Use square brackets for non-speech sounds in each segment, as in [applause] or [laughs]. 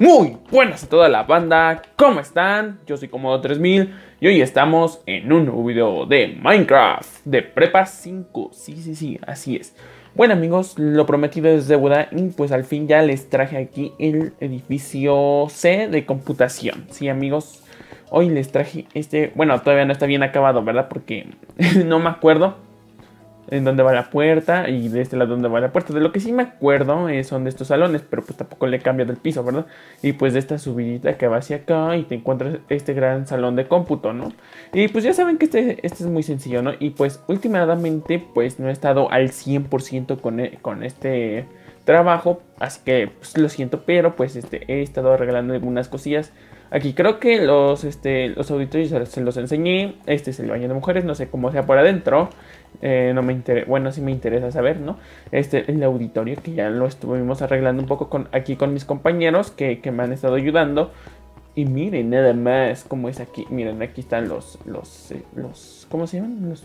Muy buenas a toda la banda, ¿cómo están? Yo soy Comodo 3000 y hoy estamos en un nuevo video de Minecraft de Prepa 5. Sí, sí, sí, así es. Bueno amigos, lo prometido es deuda y pues al fin ya les traje aquí el edificio C de computación. Sí amigos, hoy les traje este... Bueno, todavía no está bien acabado, ¿verdad? Porque [laughs] no me acuerdo en dónde va la puerta y de este lado dónde va la puerta. De lo que sí me acuerdo eh, son de estos salones, pero pues tampoco le cambia del piso, ¿verdad? Y pues de esta subidita que va hacia acá y te encuentras este gran salón de cómputo, ¿no? Y pues ya saben que este, este es muy sencillo, ¿no? Y pues últimamente pues no he estado al 100% con, e, con este trabajo, así que pues, lo siento, pero pues este, he estado arreglando algunas cosillas aquí. Creo que los, este, los auditorios se los enseñé. Este es el baño de mujeres, no sé cómo sea por adentro. Eh, no me interesa, bueno, sí me interesa saber, ¿no? Este, el auditorio que ya lo estuvimos arreglando un poco con, aquí con mis compañeros que, me han estado ayudando. Y miren nada más cómo es aquí. Miren, aquí están los, los, eh, los, ¿cómo se llaman? Los,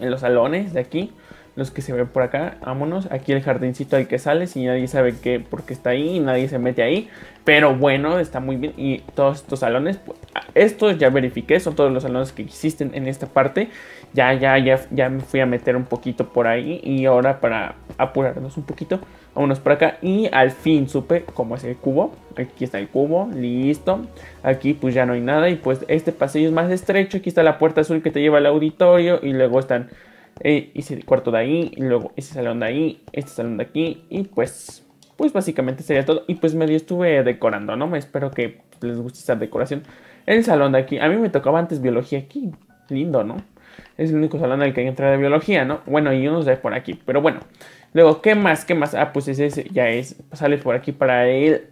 en los salones de aquí los que se ven por acá, vámonos. Aquí el jardincito al que sales Si nadie sabe qué, por qué está ahí nadie se mete ahí. Pero bueno, está muy bien. Y todos estos salones, pues, ah, estos ya verifiqué, son todos los salones que existen en esta parte. Ya, ya, ya, ya me fui a meter un poquito por ahí. Y ahora para apurarnos un poquito, vámonos por acá. Y al fin supe cómo es el cubo. Aquí está el cubo, listo. Aquí pues ya no hay nada. Y pues este pasillo es más estrecho. Aquí está la puerta azul que te lleva al auditorio. Y luego están eh, hice el cuarto de ahí, y luego ese salón de ahí, este salón de aquí, y pues, pues básicamente sería todo. Y pues medio estuve decorando, ¿no? Espero que les guste esta decoración. El salón de aquí, a mí me tocaba antes biología aquí, lindo, ¿no? Es el único salón al que hay que entrar de biología, ¿no? Bueno, y unos de por aquí, pero bueno. Luego, ¿qué más? ¿Qué más? Ah, pues ese, ya es, sale por aquí para el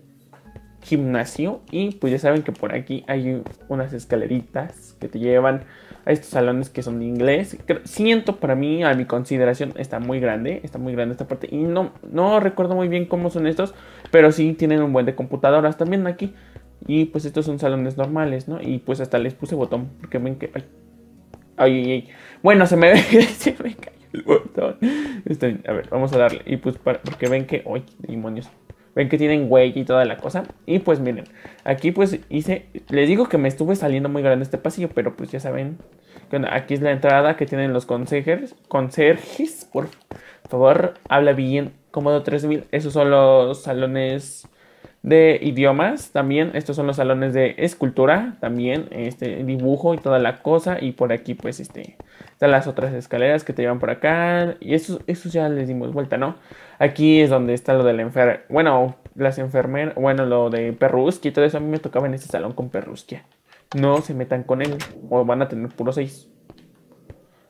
gimnasio y pues ya saben que por aquí hay unas escaleritas que te llevan a estos salones que son de inglés. Siento para mí, a mi consideración, está muy grande, está muy grande esta parte y no, no recuerdo muy bien cómo son estos, pero sí tienen un buen de computadoras también aquí. Y pues estos son salones normales, ¿no? Y pues hasta les puse botón porque ven que... Ay, ay, ay. Bueno, se me, [laughs] ve, se me cayó el botón. a ver, vamos a darle. Y pues para, porque ven que... ¡Ay, demonios! Ven que tienen huella y toda la cosa. Y pues miren, aquí pues hice, les digo que me estuve saliendo muy grande este pasillo, pero pues ya saben. aquí es la entrada que tienen los consejers. Consejers, por favor, habla bien. Cómodo 3000. Esos son los salones de idiomas, también estos son los salones de escultura, también este dibujo y toda la cosa y por aquí pues este están las otras escaleras que te llevan por acá y eso, eso ya les dimos vuelta, ¿no? Aquí es donde está lo de la enfer... bueno, las enfermeras, bueno, lo de perrusquia y todo eso a mí me tocaba en este salón con Perrusquia. No se metan con él o van a tener puro seis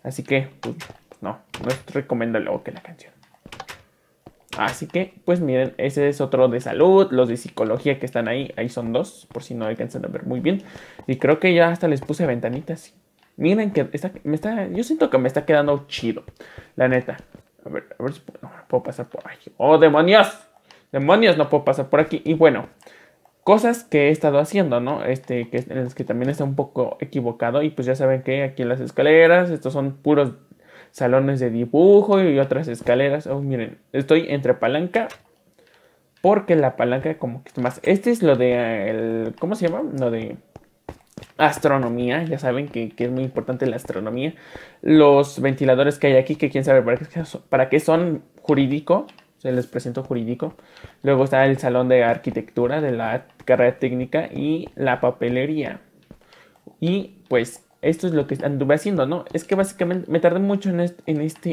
Así que pues, no, no recomiendo recomendable que la canción. Ah. Así que, pues miren, ese es otro de salud, los de psicología que están ahí, ahí son dos, por si no alcanzan a ver muy bien. Y creo que ya hasta les puse ventanitas. Miren que me está, yo siento que me está quedando chido, la neta. A ver, a ver si puedo, pasar por aquí, ¡Oh, demonios! ¡Demonios! No puedo pasar por aquí. Y bueno, cosas que he estado haciendo, ¿no? Este, que, que también está un poco equivocado. Y pues ya saben que aquí en las escaleras, estos son puros salones de dibujo y otras escaleras. Oh, miren, estoy entre palanca porque la palanca como que más... Este es lo de... El, ¿Cómo se llama? Lo de astronomía. Ya saben que, es muy importante la astronomía. Los ventiladores que hay aquí, que quién sabe para qué, para qué son jurídico. Se les presento jurídico. Luego está el salón de arquitectura de la carrera técnica y la papelería. Y pues esto es lo que anduve haciendo, ¿no? Es que básicamente me tardé mucho en este,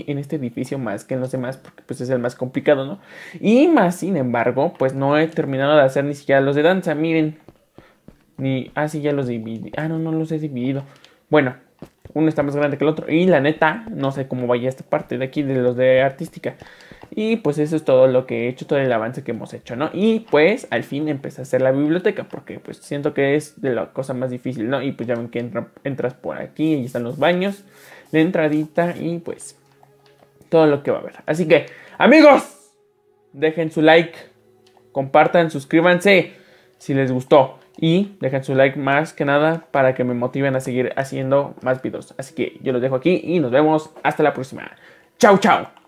en este, edificio más que en los demás, porque pues es el más complicado, ¿no? Y más, sin embargo, pues no he terminado de hacer ni siquiera los de danza, miren. Ni, ah, sí, ya los dividí. Ah, no, no los he dividido. Bueno, uno está más grande que el otro. Y la neta, no sé cómo vaya esta parte de aquí de los de artística. Y pues eso es todo lo que he hecho, todo el avance que hemos hecho, ¿no? Y pues al fin empecé a hacer la biblioteca, porque pues siento que es de la cosa más difícil, ¿no? Y pues ya ven que entras por aquí, ahí están los baños, la entradita y pues todo lo que va a haber. Así que, amigos, dejen su like, compartan, suscríbanse si les gustó. Y dejen su like más que nada para que me motiven a seguir haciendo más videos. Así que yo los dejo aquí y nos vemos hasta la próxima. Chao, chao.